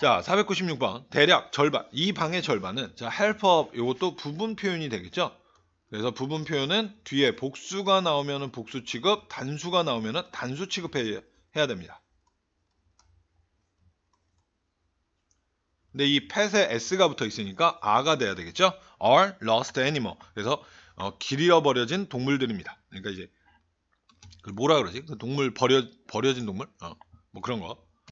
자, 496번 대략 절반, 이 방의 절반은 자, 헬퍼 이것도 부분 표현이 되겠죠. 그래서 부분 표현은 뒤에 복수가 나오면은 복수 취급, 단수가 나오면은 단수 취급해야 됩니다. 근데 이 pet에 s가 붙어 있으니까 a가 돼야 되겠죠. are lost animal. 그래서 어, 길 잃어버려진 동물들입니다. 그러니까 이제 그 뭐라 그러지? 그 동물 버려 버려진 동물? 어, 뭐 그런 거.